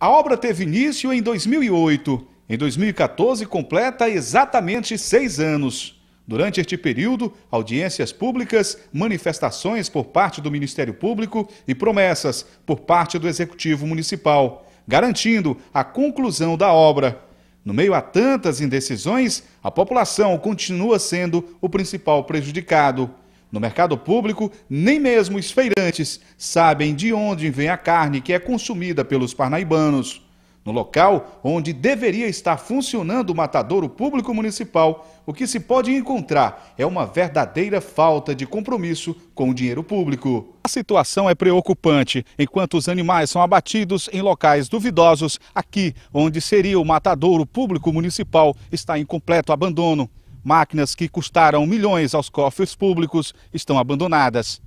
A obra teve início em 2008. Em 2014, completa exatamente seis anos. Durante este período, audiências públicas, manifestações por parte do Ministério Público e promessas por parte do Executivo Municipal, garantindo a conclusão da obra. No meio a tantas indecisões, a população continua sendo o principal prejudicado. No mercado público, nem mesmo os feirantes sabem de onde vem a carne que é consumida pelos parnaibanos. No local onde deveria estar funcionando o matadouro público municipal, o que se pode encontrar é uma verdadeira falta de compromisso com o dinheiro público. A situação é preocupante. Enquanto os animais são abatidos em locais duvidosos, aqui, onde seria o matadouro público municipal, está em completo abandono. Máquinas que custaram milhões aos cofres públicos estão abandonadas.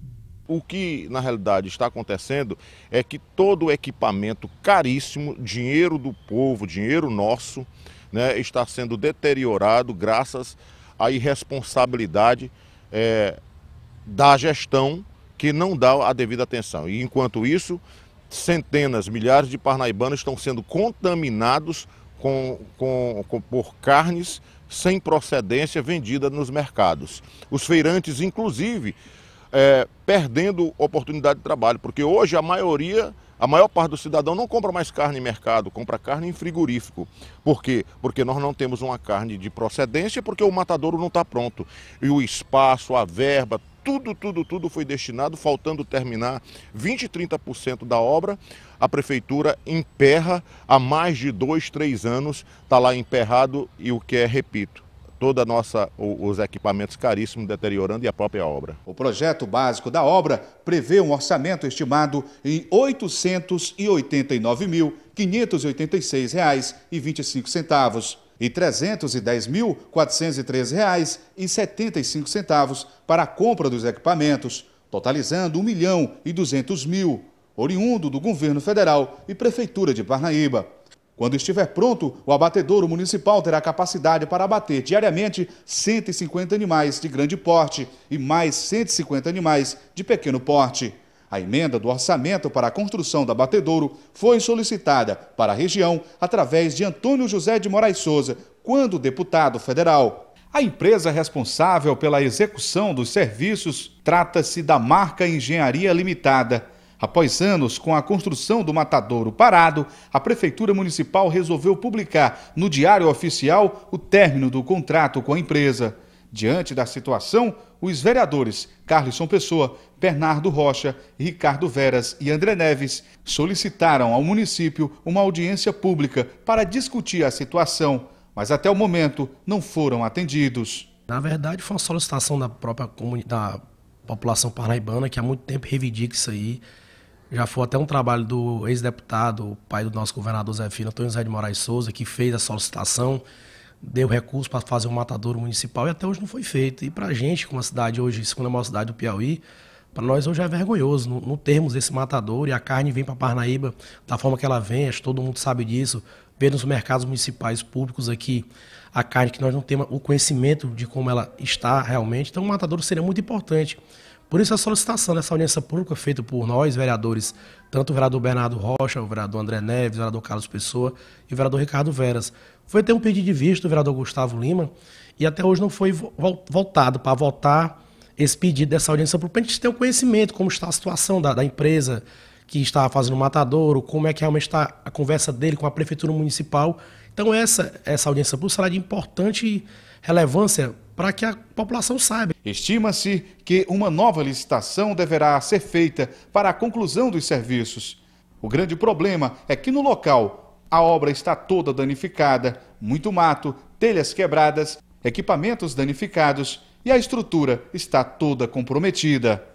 O que na realidade está acontecendo é que todo equipamento caríssimo, dinheiro do povo, dinheiro nosso, né, está sendo deteriorado graças à irresponsabilidade é, da gestão que não dá a devida atenção. E enquanto isso, centenas, milhares de parnaibanos estão sendo contaminados com, com, com, por carnes sem procedência vendida nos mercados. Os feirantes, inclusive, é, perdendo oportunidade de trabalho, porque hoje a maioria a maior parte do cidadão não compra mais carne em mercado, compra carne em frigorífico. Por quê? Porque nós não temos uma carne de procedência, porque o matadouro não está pronto. E o espaço, a verba, tudo, tudo, tudo foi destinado, faltando terminar 20, 30% da obra. A prefeitura emperra há mais de dois, três anos, está lá emperrado e o que é, repito, toda a nossa os equipamentos caríssimos deteriorando e a própria obra. O projeto básico da obra prevê um orçamento estimado em R$ 889.586,25 e R$ 310.413,75 para a compra dos equipamentos, totalizando R$ 1.200.000, milhão e mil, oriundo do governo federal e prefeitura de Parnaíba. Quando estiver pronto, o abatedouro municipal terá capacidade para abater diariamente 150 animais de grande porte e mais 150 animais de pequeno porte. A emenda do orçamento para a construção da abatedouro foi solicitada para a região através de Antônio José de Moraes Souza, quando deputado federal. A empresa responsável pela execução dos serviços trata-se da Marca Engenharia Limitada. Após anos com a construção do matadouro parado, a Prefeitura Municipal resolveu publicar no Diário Oficial o término do contrato com a empresa. Diante da situação, os vereadores Carlisson Pessoa, Bernardo Rocha, Ricardo Veras e André Neves solicitaram ao município uma audiência pública para discutir a situação, mas até o momento não foram atendidos. Na verdade, foi uma solicitação da própria da população parnaibana que há muito tempo reivindica isso aí já foi até um trabalho do ex-deputado, pai do nosso governador Zé Fino, Antônio Zé de Moraes Souza, que fez a solicitação, deu recurso para fazer um matadouro municipal e até hoje não foi feito. E para a gente, como a cidade hoje, segunda maior cidade do Piauí, para nós hoje é vergonhoso não, não termos esse matador e a carne vem para Parnaíba da forma que ela vem, acho que todo mundo sabe disso. vendo nos mercados municipais públicos aqui a carne que nós não temos o conhecimento de como ela está realmente. Então, o matador seria muito importante por isso a solicitação dessa audiência pública feita por nós, vereadores, tanto o vereador Bernardo Rocha, o vereador André Neves, o vereador Carlos Pessoa e o vereador Ricardo Veras. Foi ter um pedido de visto do vereador Gustavo Lima e até hoje não foi voltado para votar esse pedido dessa audiência pública para a gente ter o um conhecimento como está a situação da, da empresa que está fazendo o matadouro, como é que realmente está a conversa dele com a prefeitura municipal. Então essa, essa audiência pública será de importante relevância para que a população saiba. Estima-se que uma nova licitação deverá ser feita para a conclusão dos serviços. O grande problema é que no local a obra está toda danificada, muito mato, telhas quebradas, equipamentos danificados e a estrutura está toda comprometida.